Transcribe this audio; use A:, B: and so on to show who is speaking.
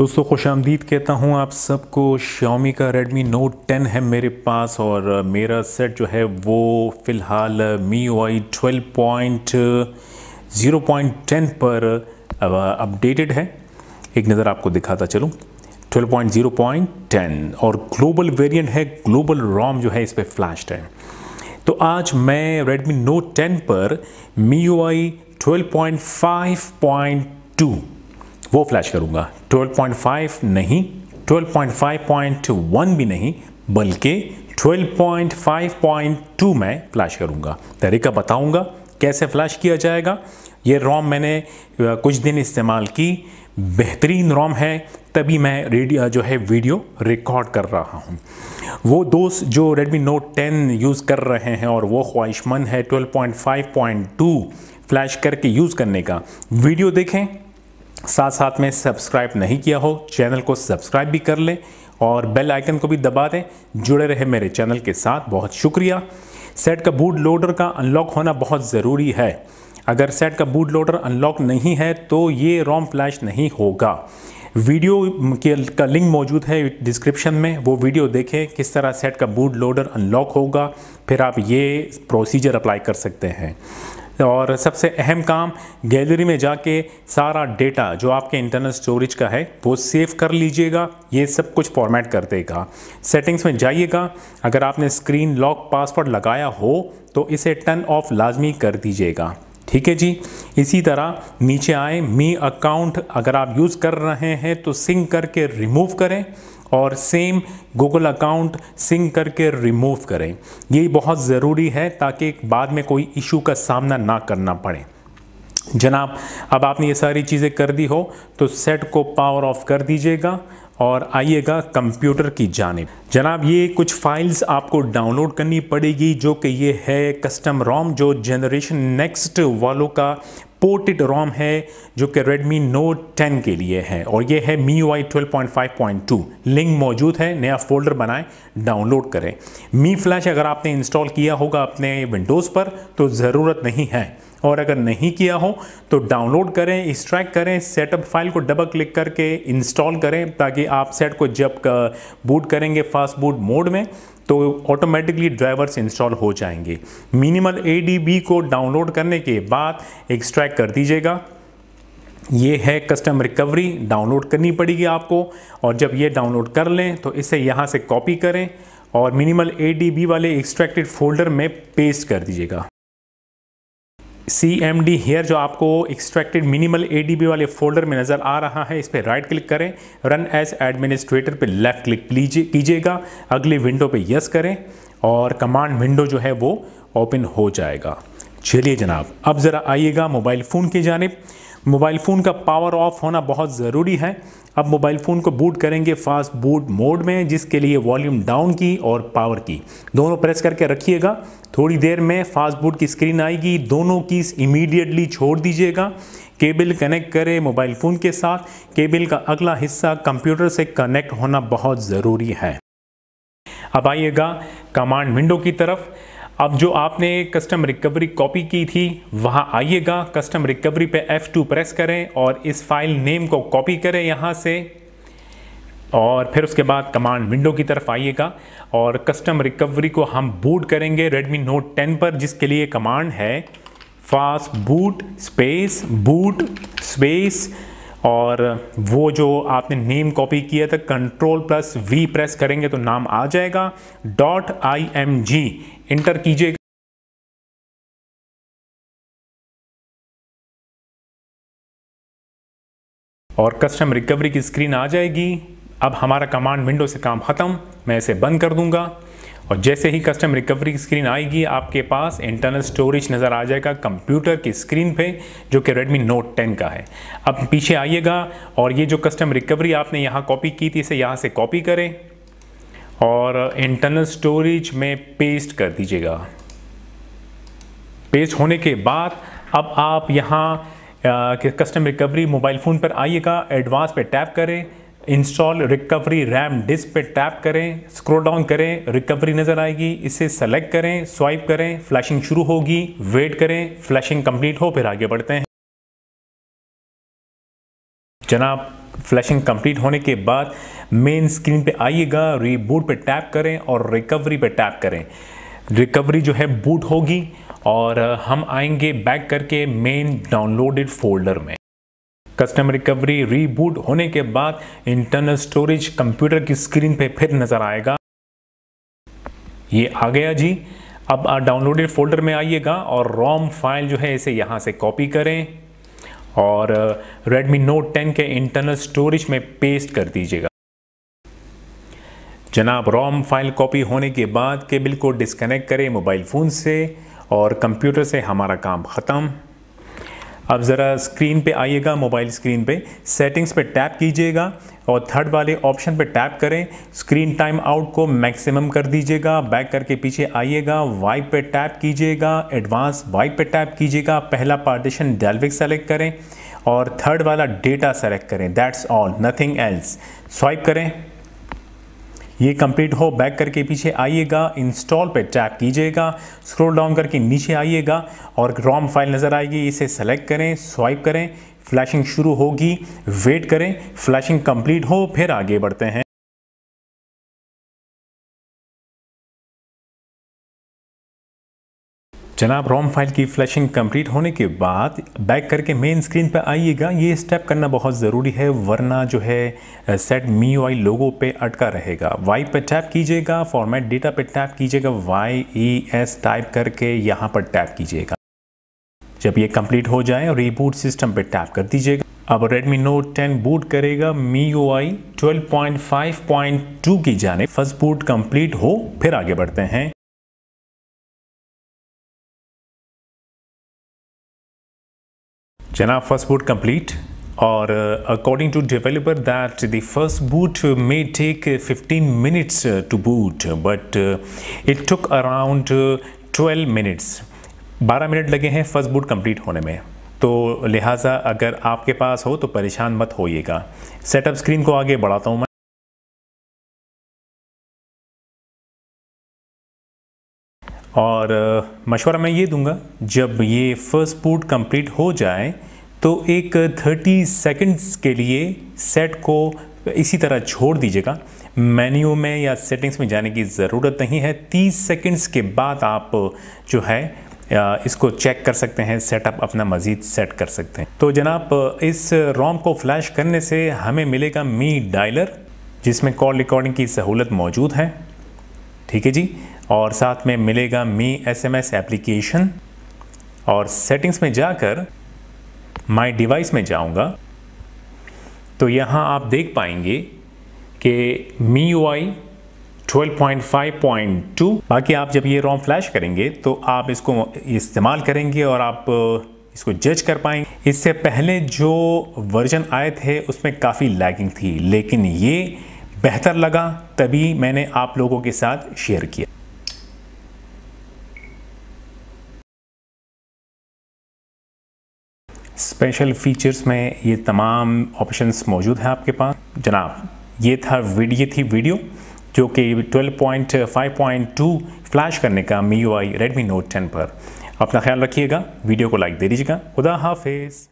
A: दोस्तों खुश आमदीद कहता हूँ आप सबको शाओमी का रेडमी नोट टेन है मेरे पास और मेरा सेट जो है वो फ़िलहाल MIUI twelve point zero point ten पर अपडेटेड है एक नज़र आपको दिखाता चलूँ twelve point zero point ten और ग्लोबल वेरिएंट है ग्लोबल रॉम जो है इस पर फ्लैश है तो आज मैं रेडमी नोट टेन पर MIUI twelve point five point two वो फ्लैश करूंगा 12.5 नहीं 12.5.1 भी नहीं बल्कि 12.5.2 मैं फ्लैश करूँगा तरीका बताऊँगा कैसे फ्लैश किया जाएगा ये रोम मैंने कुछ दिन इस्तेमाल की बेहतरीन रोम है तभी मैं रेडियो जो है वीडियो रिकॉर्ड कर रहा हूँ वो दोस्त जो Redmi Note 10 यूज़ कर रहे हैं और वो ख्वाहिशमंद है 12.5.2 फ्लैश करके यूज़ करने का वीडियो देखें साथ साथ में सब्सक्राइब नहीं किया हो चैनल को सब्सक्राइब भी कर लें और बेल आइकन को भी दबा दें जुड़े रहे मेरे चैनल के साथ बहुत शुक्रिया सेट का बूट लोडर का अनलॉक होना बहुत ज़रूरी है अगर सेट का बूट लोडर अनलॉक नहीं है तो ये रॉम फ्लैश नहीं होगा वीडियो के का लिंक मौजूद है डिस्क्रिप्शन में वो वीडियो देखें किस तरह सेट का बूट लोडर अनलॉक होगा फिर आप ये प्रोसीजर अप्लाई कर सकते हैं और सबसे अहम काम गैलरी में जाके सारा डेटा जो आपके इंटरनल स्टोरेज का है वो सेव कर लीजिएगा ये सब कुछ फॉर्मेट कर देगा सेटिंग्स में जाइएगा अगर आपने स्क्रीन लॉक पासवर्ड लगाया हो तो इसे टर्न ऑफ लाजमी कर दीजिएगा ठीक है जी इसी तरह नीचे आए मी अकाउंट अगर आप यूज़ कर रहे हैं तो सिंक करके रिमूव करें और सेम गूगल अकाउंट सिंक करके रिमूव करें ये बहुत ज़रूरी है ताकि बाद में कोई इशू का सामना ना करना पड़े जनाब अब आपने ये सारी चीज़ें कर दी हो तो सेट को पावर ऑफ कर दीजिएगा और आइएगा कंप्यूटर की जानब जनाब ये कुछ फाइल्स आपको डाउनलोड करनी पड़ेगी जो कि ये है कस्टम रोम जो जनरेशन नेक्स्ट वालों का पोर्टेड रोम है जो कि Redmi Note 10 के लिए है और ये है MIUI 12.5.2 लिंक मौजूद है नया फोल्डर बनाएं डाउनलोड करें मी फ्लैश अगर आपने इंस्टॉल किया होगा अपने विंडोज़ पर तो ज़रूरत नहीं है और अगर नहीं किया हो तो डाउनलोड करें एक्स्ट्रैक्ट करें सेटअप फाइल को डबल क्लिक करके इंस्टॉल करें ताकि आप सेट को जब बूट करेंगे फास्ट बूट मोड में तो ऑटोमेटिकली ड्राइवर्स इंस्टॉल हो जाएंगे मिनिमल ए को डाउनलोड करने के बाद एक्सट्रैक्ट कर दीजिएगा ये है कस्टम रिकवरी डाउनलोड करनी पड़ेगी आपको और जब ये डाउनलोड कर लें तो इसे यहाँ से कॉपी करें और मिनिमल ए वाले एक्सट्रैक्टेड फोल्डर में पेस्ट कर दीजिएगा सी एम डी हेयर जो आपको extracted minimal A D B वाले फोल्डर में नज़र आ रहा है इस पर राइट क्लिक करें रन एज एडमिनिस्ट्रेटर पे लेफ़्ट क्लिक लीजिए कीजिएगा अगले विंडो पे यस करें और कमांड विंडो जो है वो ओपन हो जाएगा चलिए जनाब अब ज़रा आइएगा मोबाइल फ़ोन की जानब मोबाइल फ़ोन का पावर ऑफ होना बहुत ज़रूरी है अब मोबाइल फ़ोन को बूट करेंगे फास्ट बूट मोड में जिसके लिए वॉल्यूम डाउन की और पावर की दोनों प्रेस करके रखिएगा थोड़ी देर में फास्ट बूट की स्क्रीन आएगी दोनों की इमीडिएटली छोड़ दीजिएगा केबल कनेक्ट करें मोबाइल फ़ोन के साथ केबल का अगला हिस्सा कंप्यूटर से कनेक्ट होना बहुत ज़रूरी है अब आइएगा कमांड विंडो की तरफ अब जो आपने कस्टम रिकवरी कॉपी की थी वहां आइएगा कस्टम रिकवरी पे F2 प्रेस करें और इस फाइल नेम को कॉपी करें यहां से और फिर उसके बाद कमांड विंडो की तरफ आइएगा और कस्टम रिकवरी को हम बूट करेंगे रेडमी नोट 10 पर जिसके लिए कमांड है fast boot space boot space और वो जो आपने नेम कॉपी किया था कंट्रोल प्लस वी प्रेस करेंगे तो नाम आ जाएगा dot I M G enter कीजिएगा और कस्टम रिकवरी की स्क्रीन आ जाएगी अब हमारा कमांड विंडो से काम ख़त्म मैं इसे बंद कर दूंगा और जैसे ही कस्टम रिकवरी स्क्रीन आएगी आपके पास इंटरनल स्टोरेज नज़र आ जाएगा कंप्यूटर की स्क्रीन पे जो कि Redmi Note 10 का है अब पीछे आइएगा और ये जो कस्टम रिकवरी आपने यहाँ कॉपी की थी इसे यहाँ से कॉपी करें और इंटरनल स्टोरेज में पेस्ट कर दीजिएगा पेस्ट होने के बाद अब आप यहाँ कस्टम रिकवरी मोबाइल फ़ोन पर आइएगा एडवांस पे टैप करें इंस्टॉल रिकवरी रैम डिस्क पे टैप करें स्क्रोल डाउन करें रिकवरी नज़र आएगी इसे सेलेक्ट करें स्वाइप करें फ्लैशिंग शुरू होगी वेट करें फ्लैशिंग कंप्लीट हो फिर आगे बढ़ते हैं जनाब फ्लैशिंग कंप्लीट होने के बाद मेन स्क्रीन पे आइएगा रीबूट पे टैप करें और रिकवरी पे टैप करें रिकवरी जो है बूट होगी और हम आएंगे बैक करके मेन डाउनलोडेड फोल्डर में कस्टम रिकवरी रीबूट होने के बाद इंटरनल स्टोरेज कंप्यूटर की स्क्रीन पे फिर नज़र आएगा ये आ गया जी अब डाउनलोडेड फोल्डर में आइएगा और रोम फाइल जो है इसे यहाँ से कॉपी करें और uh, Redmi Note 10 के इंटरनल स्टोरेज में पेस्ट कर दीजिएगा जनाब रोम फाइल कॉपी होने के बाद केबल को डिस्कनेक्ट करें मोबाइल फ़ोन से और कंप्यूटर से हमारा काम ख़त्म अब ज़रा स्क्रीन पे आइएगा मोबाइल स्क्रीन पे सेटिंग्स पे टैप कीजिएगा और थर्ड वाले ऑप्शन पे टैप करें स्क्रीन टाइम आउट को मैक्सिमम कर दीजिएगा बैक करके पीछे आइएगा वाइप पे टैप कीजिएगा एडवांस वाइप पे टैप कीजिएगा पहला पार्टीशन डेल्विक सेलेक्ट करें और थर्ड वाला डेटा सेलेक्ट करें that's all nothing else swipe करें ये कंप्लीट हो बैक करके पीछे आइएगा इंस्टॉल पे टैप कीजिएगा स्क्रॉल डाउन करके नीचे आइएगा और रॉम फाइल नज़र आएगी इसे सेलेक्ट करें स्वाइप करें फ्लैशिंग शुरू होगी वेट करें फ्लैशिंग कंप्लीट हो फिर आगे बढ़ते हैं जनाब रोम फाइल की फ्लैशिंग कंप्लीट होने के बाद बैक करके मेन स्क्रीन पर आइएगा ये स्टेप करना बहुत ज़रूरी है वरना जो है सेट मी वाई लोगो पे अटका रहेगा वाई पर टैप कीजिएगा फॉर्मेट डेटा पर टैप कीजिएगा वाई ई एस टाइप करके यहाँ पर टैप कीजिएगा जब ये कंप्लीट हो जाए रीबूट सिस्टम पे टैप कर दीजिएगा अब Redmi Note 10 बूट करेगा MIUI 12.5.2 की जाने फर्स्ट बूट कंप्लीट हो फिर आगे बढ़ते हैं Jana, first boot complete or uh, according to developer that the first boot may take 15 minutes uh, to boot but uh, it took around 12 minutes 12 minute लगे हैं फर्स्ट बूट कंप्लीट होने में तो लिहाजा अगर आपके पास हो तो परेशान मत होइएगा सेटअप स्क्रीन को आगे बढ़ाता हूँ मैं और मशवरा मैं ये दूंगा जब ये फर्स्ट बूट कंप्लीट हो जाए तो एक 30 सेकंड्स के लिए सेट को इसी तरह छोड़ दीजिएगा मेन्यू में या सेटिंग्स में जाने की ज़रूरत नहीं है 30 सेकंड्स के बाद आप जो है इसको चेक कर सकते हैं सेटअप अपना मज़ीद सेट कर सकते हैं तो जनाब इस रोम को फ्लैश करने से हमें मिलेगा मी डायलर जिसमें कॉल रिकॉर्डिंग की सहूलत मौजूद है ठीक है जी और साथ में मिलेगा मी एसएमएस एप्लीकेशन और सेटिंग्स में जाकर माई डिवाइस में जाऊंगा तो यहाँ आप देख पाएंगे कि मी यू आई बाकी आप जब ये रोम फ्लैश करेंगे तो आप इसको इस्तेमाल करेंगे और आप इसको जज कर पाएंगे इससे पहले जो वर्जन आए थे उसमें काफ़ी लैगिंग थी लेकिन ये बेहतर लगा तभी मैंने आप लोगों के साथ शेयर किया स्पेशल फीचर्स में ये तमाम ऑप्शंस मौजूद हैं आपके पास जनाब ये था वीडियो थी वीडियो जो कि 12.5.2 फ्लैश करने का MIUI Redmi Note ten पर अपना ख्याल रखिएगा वीडियो को लाइक दे दीजिएगा खुदा हाफिज़